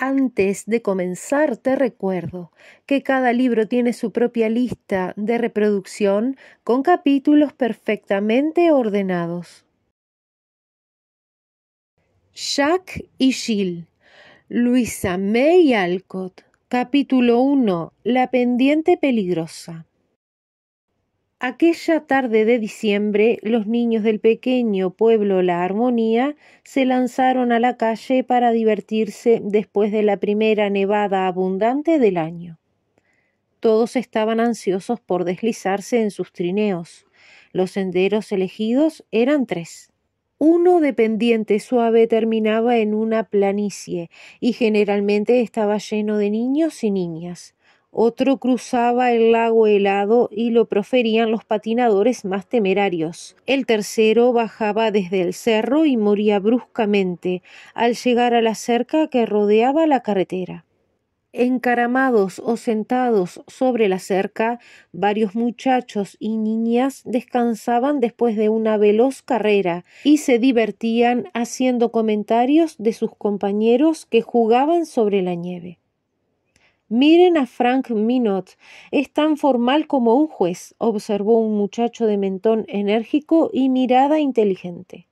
Antes de comenzar, te recuerdo que cada libro tiene su propia lista de reproducción con capítulos perfectamente ordenados. Jacques y Jill, Luisa May Alcott, capítulo 1, La pendiente peligrosa. Aquella tarde de diciembre, los niños del pequeño pueblo La Armonía se lanzaron a la calle para divertirse después de la primera nevada abundante del año. Todos estaban ansiosos por deslizarse en sus trineos. Los senderos elegidos eran tres. Uno de pendiente suave terminaba en una planicie y generalmente estaba lleno de niños y niñas. Otro cruzaba el lago helado y lo proferían los patinadores más temerarios. El tercero bajaba desde el cerro y moría bruscamente al llegar a la cerca que rodeaba la carretera. Encaramados o sentados sobre la cerca, varios muchachos y niñas descansaban después de una veloz carrera y se divertían haciendo comentarios de sus compañeros que jugaban sobre la nieve. Miren a Frank Minot. Es tan formal como un juez, observó un muchacho de mentón enérgico y mirada inteligente.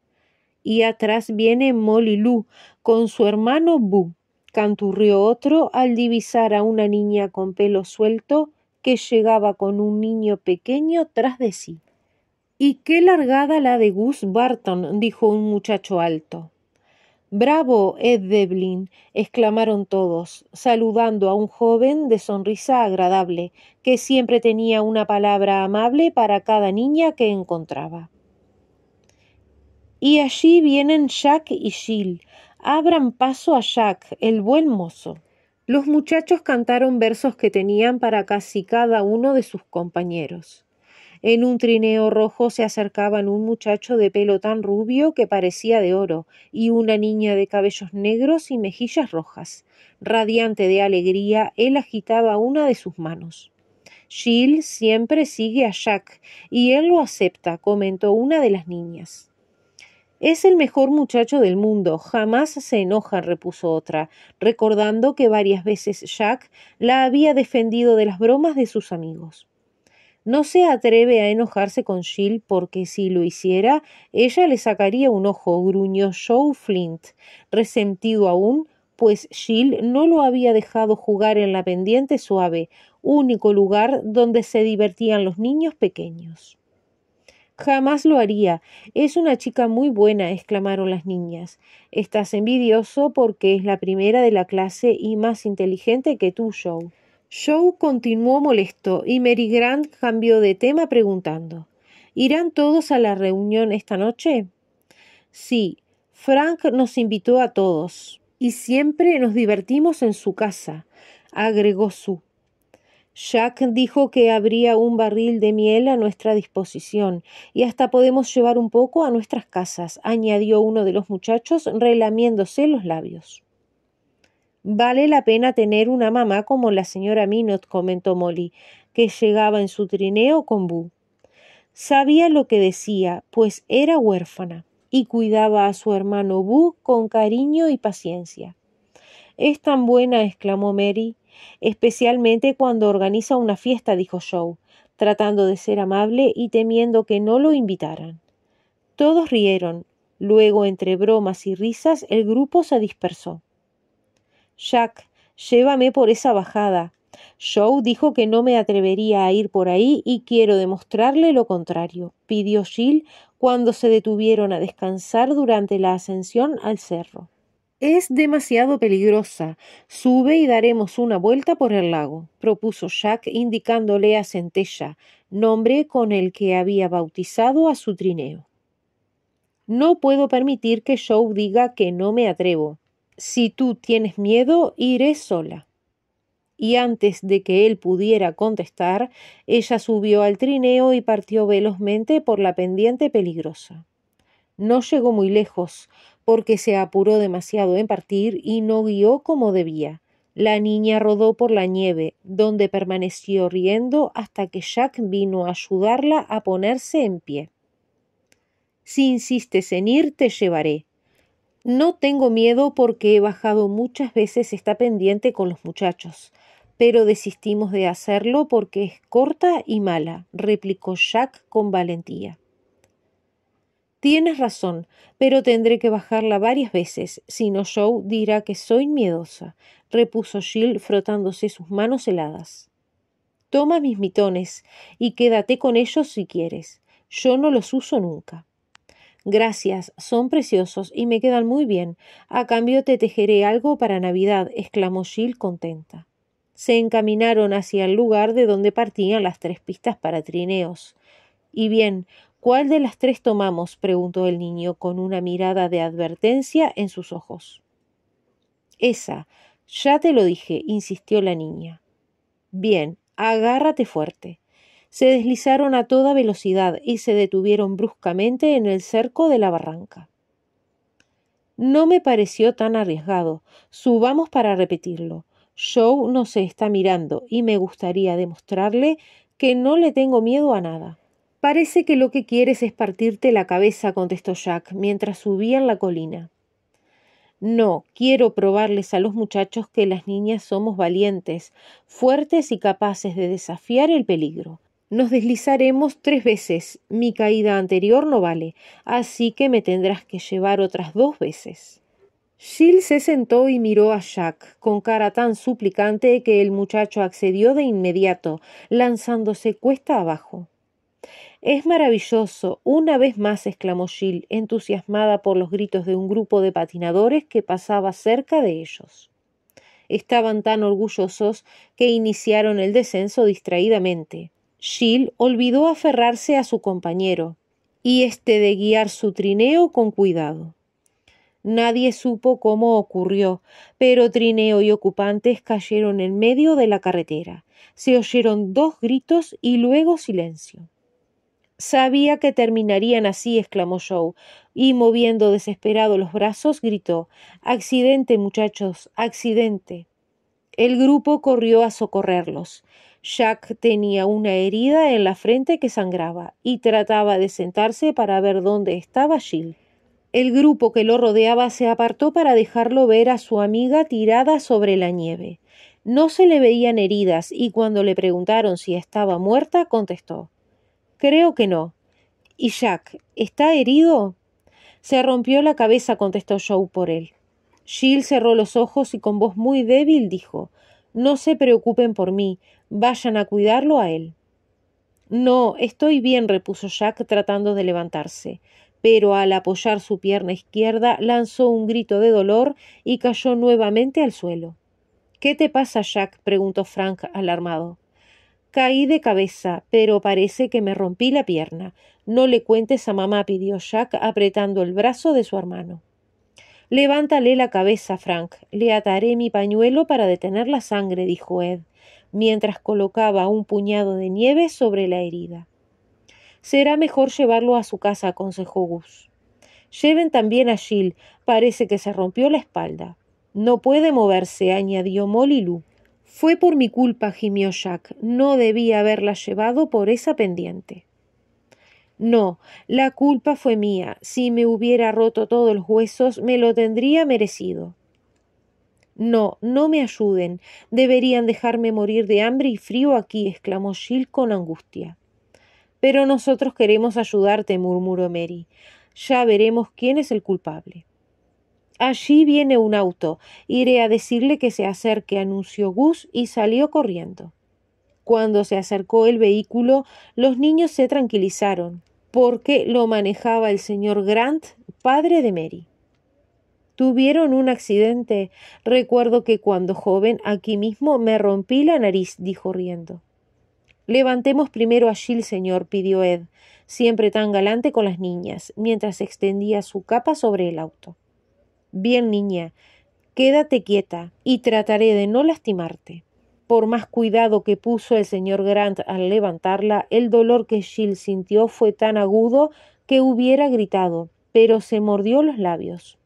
Y atrás viene Molly Lou con su hermano Boo, canturrió otro al divisar a una niña con pelo suelto que llegaba con un niño pequeño tras de sí. Y qué largada la de Gus Barton, dijo un muchacho alto. Bravo, Ed Devlin, exclamaron todos, saludando a un joven de sonrisa agradable, que siempre tenía una palabra amable para cada niña que encontraba. Y allí vienen Jack y Jill. Abran paso a Jack, el buen mozo. Los muchachos cantaron versos que tenían para casi cada uno de sus compañeros. En un trineo rojo se acercaban un muchacho de pelo tan rubio que parecía de oro y una niña de cabellos negros y mejillas rojas. Radiante de alegría, él agitaba una de sus manos. Jill siempre sigue a Jack y él lo acepta, comentó una de las niñas. Es el mejor muchacho del mundo, jamás se enoja, repuso otra, recordando que varias veces Jack la había defendido de las bromas de sus amigos. No se atreve a enojarse con Jill porque si lo hiciera, ella le sacaría un ojo, gruñó Joe Flint, resentido aún, pues Jill no lo había dejado jugar en la pendiente suave, único lugar donde se divertían los niños pequeños. Jamás lo haría. Es una chica muy buena, exclamaron las niñas. Estás envidioso porque es la primera de la clase y más inteligente que tú, Joe. Joe continuó molesto y Mary Grant cambió de tema preguntando ¿Irán todos a la reunión esta noche? Sí, Frank nos invitó a todos y siempre nos divertimos en su casa, agregó Sue. Jack dijo que habría un barril de miel a nuestra disposición y hasta podemos llevar un poco a nuestras casas, añadió uno de los muchachos relamiéndose los labios. Vale la pena tener una mamá como la señora Minot, comentó Molly, que llegaba en su trineo con Boo. Sabía lo que decía, pues era huérfana, y cuidaba a su hermano Boo con cariño y paciencia. Es tan buena, exclamó Mary, especialmente cuando organiza una fiesta, dijo Joe, tratando de ser amable y temiendo que no lo invitaran. Todos rieron. Luego, entre bromas y risas, el grupo se dispersó. Jack, llévame por esa bajada. Joe dijo que no me atrevería a ir por ahí y quiero demostrarle lo contrario, pidió Jill cuando se detuvieron a descansar durante la ascensión al cerro. Es demasiado peligrosa. Sube y daremos una vuelta por el lago, propuso Jack indicándole a Centella, nombre con el que había bautizado a su trineo. No puedo permitir que Joe diga que no me atrevo, si tú tienes miedo, iré sola. Y antes de que él pudiera contestar, ella subió al trineo y partió velozmente por la pendiente peligrosa. No llegó muy lejos, porque se apuró demasiado en partir y no guió como debía. La niña rodó por la nieve, donde permaneció riendo hasta que Jack vino a ayudarla a ponerse en pie. Si insistes en ir, te llevaré, no tengo miedo porque he bajado muchas veces esta pendiente con los muchachos, pero desistimos de hacerlo porque es corta y mala, replicó Jack con valentía. Tienes razón, pero tendré que bajarla varias veces, si no Joe dirá que soy miedosa, repuso Jill frotándose sus manos heladas. Toma mis mitones y quédate con ellos si quieres. Yo no los uso nunca. Gracias, son preciosos y me quedan muy bien. A cambio te tejeré algo para Navidad, exclamó Jill contenta. Se encaminaron hacia el lugar de donde partían las tres pistas para trineos. Y bien, ¿cuál de las tres tomamos? preguntó el niño con una mirada de advertencia en sus ojos. Esa. Ya te lo dije, insistió la niña. Bien, agárrate fuerte se deslizaron a toda velocidad y se detuvieron bruscamente en el cerco de la barranca. No me pareció tan arriesgado. Subamos para repetirlo. Joe no se está mirando y me gustaría demostrarle que no le tengo miedo a nada. Parece que lo que quieres es partirte la cabeza, contestó Jack mientras subían la colina. No, quiero probarles a los muchachos que las niñas somos valientes, fuertes y capaces de desafiar el peligro. Nos deslizaremos tres veces. Mi caída anterior no vale, así que me tendrás que llevar otras dos veces. Jill se sentó y miró a Jack con cara tan suplicante que el muchacho accedió de inmediato, lanzándose cuesta abajo. Es maravilloso, una vez más exclamó Jill, entusiasmada por los gritos de un grupo de patinadores que pasaba cerca de ellos. Estaban tan orgullosos que iniciaron el descenso distraídamente. Jill olvidó aferrarse a su compañero y este de guiar su trineo con cuidado. Nadie supo cómo ocurrió, pero trineo y ocupantes cayeron en medio de la carretera. Se oyeron dos gritos y luego silencio. Sabía que terminarían así, exclamó Joe, y moviendo desesperado los brazos, gritó Accidente, muchachos, accidente. El grupo corrió a socorrerlos. Jack tenía una herida en la frente que sangraba y trataba de sentarse para ver dónde estaba Jill. El grupo que lo rodeaba se apartó para dejarlo ver a su amiga tirada sobre la nieve. No se le veían heridas y cuando le preguntaron si estaba muerta, contestó Creo que no. ¿Y Jack está herido? Se rompió la cabeza, contestó Joe por él. Jill cerró los ojos y con voz muy débil dijo No se preocupen por mí, vayan a cuidarlo a él. No, estoy bien, repuso Jack tratando de levantarse, pero al apoyar su pierna izquierda lanzó un grito de dolor y cayó nuevamente al suelo. ¿Qué te pasa, Jack? preguntó Frank alarmado. Caí de cabeza, pero parece que me rompí la pierna. No le cuentes a mamá, pidió Jack, apretando el brazo de su hermano. Levántale la cabeza, Frank. Le ataré mi pañuelo para detener la sangre, dijo Ed, mientras colocaba un puñado de nieve sobre la herida. Será mejor llevarlo a su casa, aconsejó Gus. Lleven también a Jill. Parece que se rompió la espalda. No puede moverse, añadió Molly Fue por mi culpa, gimió Jack. No debía haberla llevado por esa pendiente. No, la culpa fue mía. Si me hubiera roto todos los huesos, me lo tendría merecido. No, no me ayuden. Deberían dejarme morir de hambre y frío aquí, exclamó Jill con angustia. Pero nosotros queremos ayudarte, murmuró Mary. Ya veremos quién es el culpable. Allí viene un auto. Iré a decirle que se acerque, anunció Gus y salió corriendo. Cuando se acercó el vehículo, los niños se tranquilizaron porque lo manejaba el señor Grant, padre de Mary. Tuvieron un accidente. Recuerdo que cuando joven aquí mismo me rompí la nariz, dijo riendo. Levantemos primero a Jill, señor, pidió Ed, siempre tan galante con las niñas, mientras extendía su capa sobre el auto. Bien, niña, quédate quieta y trataré de no lastimarte. Por más cuidado que puso el señor Grant al levantarla, el dolor que Jill sintió fue tan agudo que hubiera gritado, pero se mordió los labios.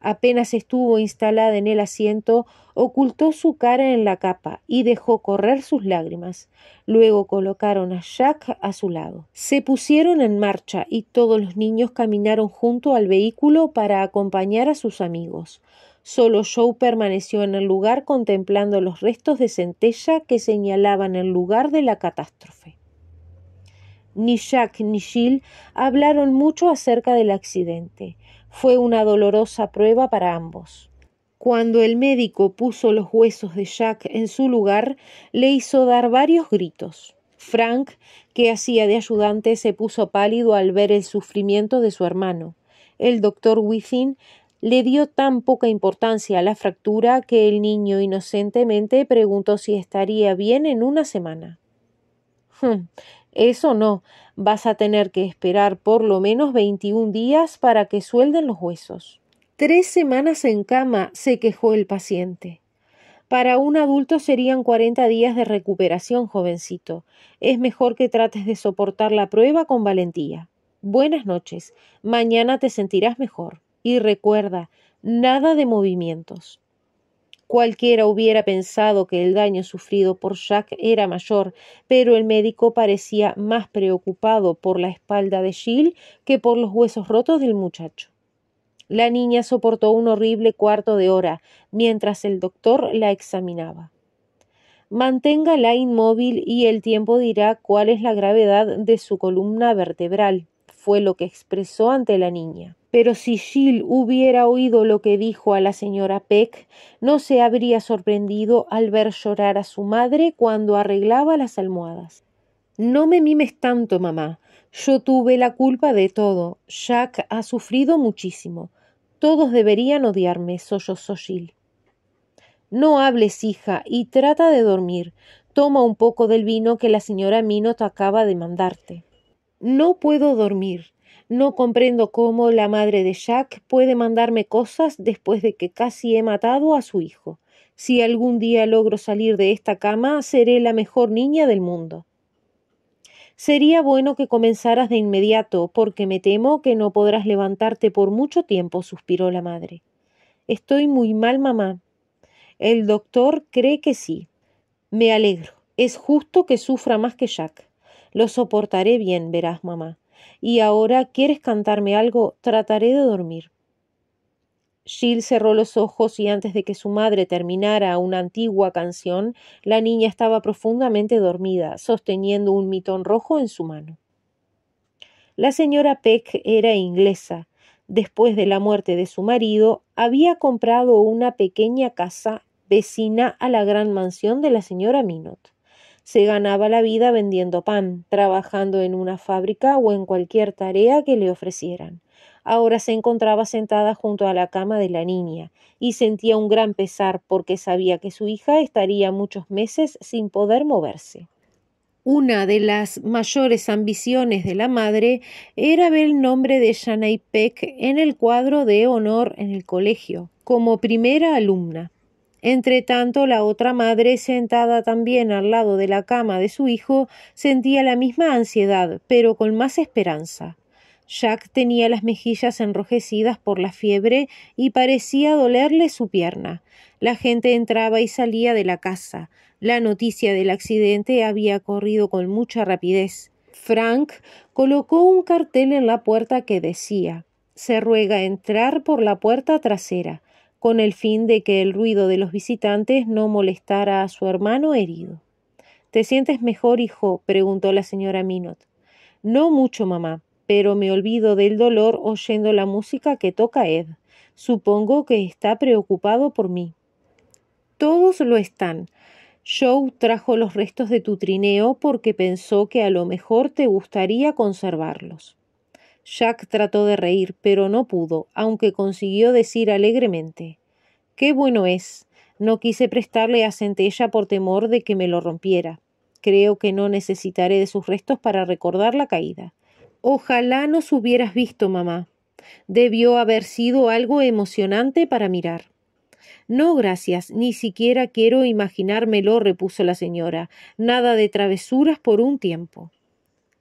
Apenas estuvo instalada en el asiento, ocultó su cara en la capa y dejó correr sus lágrimas. Luego colocaron a Jack a su lado. Se pusieron en marcha y todos los niños caminaron junto al vehículo para acompañar a sus amigos. Solo Joe permaneció en el lugar contemplando los restos de centella que señalaban el lugar de la catástrofe. Ni Jack ni Jill hablaron mucho acerca del accidente. Fue una dolorosa prueba para ambos. Cuando el médico puso los huesos de Jack en su lugar, le hizo dar varios gritos. Frank, que hacía de ayudante, se puso pálido al ver el sufrimiento de su hermano. El doctor Within le dio tan poca importancia a la fractura que el niño inocentemente preguntó si estaría bien en una semana. Eso no, vas a tener que esperar por lo menos 21 días para que suelden los huesos. Tres semanas en cama, se quejó el paciente. Para un adulto serían cuarenta días de recuperación, jovencito. Es mejor que trates de soportar la prueba con valentía. Buenas noches. Mañana te sentirás mejor. Y recuerda, nada de movimientos. Cualquiera hubiera pensado que el daño sufrido por Jack era mayor, pero el médico parecía más preocupado por la espalda de Jill que por los huesos rotos del muchacho. La niña soportó un horrible cuarto de hora mientras el doctor la examinaba. Manténgala inmóvil y el tiempo dirá cuál es la gravedad de su columna vertebral, fue lo que expresó ante la niña. Pero si Jill hubiera oído lo que dijo a la señora Peck, no se habría sorprendido al ver llorar a su madre cuando arreglaba las almohadas. No me mimes tanto, mamá. Yo tuve la culpa de todo. Jack ha sufrido muchísimo. Todos deberían odiarme, sollozó Gill. No hables, hija, y trata de dormir. Toma un poco del vino que la señora Minot acaba de mandarte. No puedo dormir. No comprendo cómo la madre de Jack puede mandarme cosas después de que casi he matado a su hijo. Si algún día logro salir de esta cama, seré la mejor niña del mundo. Sería bueno que comenzaras de inmediato, porque me temo que no podrás levantarte por mucho tiempo, suspiró la madre. Estoy muy mal, mamá. El doctor cree que sí. Me alegro. Es justo que sufra más que Jack. Lo soportaré bien, verás, mamá y ahora quieres cantarme algo, trataré de dormir. Jill cerró los ojos y antes de que su madre terminara una antigua canción, la niña estaba profundamente dormida, sosteniendo un mitón rojo en su mano. La señora Peck era inglesa. Después de la muerte de su marido, había comprado una pequeña casa vecina a la gran mansión de la señora Minot. Se ganaba la vida vendiendo pan, trabajando en una fábrica o en cualquier tarea que le ofrecieran. Ahora se encontraba sentada junto a la cama de la niña y sentía un gran pesar porque sabía que su hija estaría muchos meses sin poder moverse. Una de las mayores ambiciones de la madre era ver el nombre de Shanay Peck en el cuadro de honor en el colegio, como primera alumna entre tanto la otra madre, sentada también al lado de la cama de su hijo, sentía la misma ansiedad, pero con más esperanza. Jack tenía las mejillas enrojecidas por la fiebre y parecía dolerle su pierna. La gente entraba y salía de la casa. La noticia del accidente había corrido con mucha rapidez. Frank colocó un cartel en la puerta que decía Se ruega entrar por la puerta trasera con el fin de que el ruido de los visitantes no molestara a su hermano herido. ¿Te sientes mejor, hijo? preguntó la señora Minot. No mucho, mamá, pero me olvido del dolor oyendo la música que toca Ed. Supongo que está preocupado por mí. Todos lo están. Joe trajo los restos de tu trineo porque pensó que a lo mejor te gustaría conservarlos. Jack trató de reír, pero no pudo, aunque consiguió decir alegremente Qué bueno es. No quise prestarle a Centella por temor de que me lo rompiera. Creo que no necesitaré de sus restos para recordar la caída. Ojalá nos hubieras visto, mamá. Debió haber sido algo emocionante para mirar. No, gracias, ni siquiera quiero imaginármelo, repuso la señora. Nada de travesuras por un tiempo.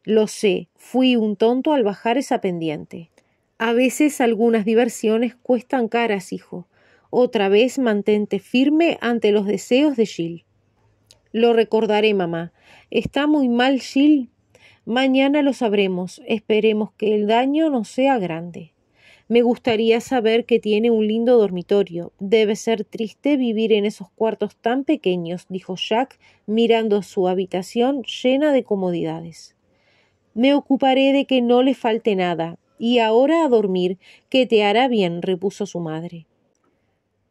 Lo sé, fui un tonto al bajar esa pendiente. A veces algunas diversiones cuestan caras, hijo. Otra vez mantente firme ante los deseos de Jill. Lo recordaré, mamá. Está muy mal Jill. Mañana lo sabremos. Esperemos que el daño no sea grande. Me gustaría saber que tiene un lindo dormitorio. Debe ser triste vivir en esos cuartos tan pequeños, dijo Jack, mirando su habitación llena de comodidades. Me ocuparé de que no le falte nada, y ahora a dormir, que te hará bien, repuso su madre.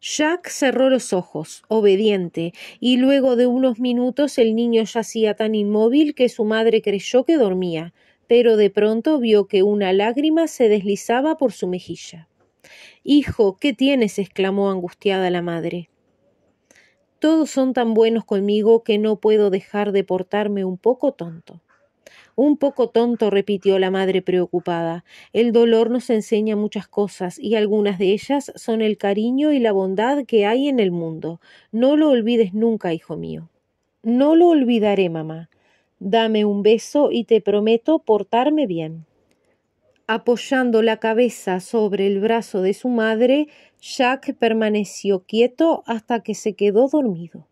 Jack cerró los ojos, obediente, y luego de unos minutos el niño yacía tan inmóvil que su madre creyó que dormía, pero de pronto vio que una lágrima se deslizaba por su mejilla. Hijo, ¿qué tienes? exclamó angustiada la madre. Todos son tan buenos conmigo que no puedo dejar de portarme un poco tonto. Un poco tonto, repitió la madre preocupada. El dolor nos enseña muchas cosas, y algunas de ellas son el cariño y la bondad que hay en el mundo. No lo olvides nunca, hijo mío. No lo olvidaré, mamá. Dame un beso y te prometo portarme bien. Apoyando la cabeza sobre el brazo de su madre, Jack permaneció quieto hasta que se quedó dormido.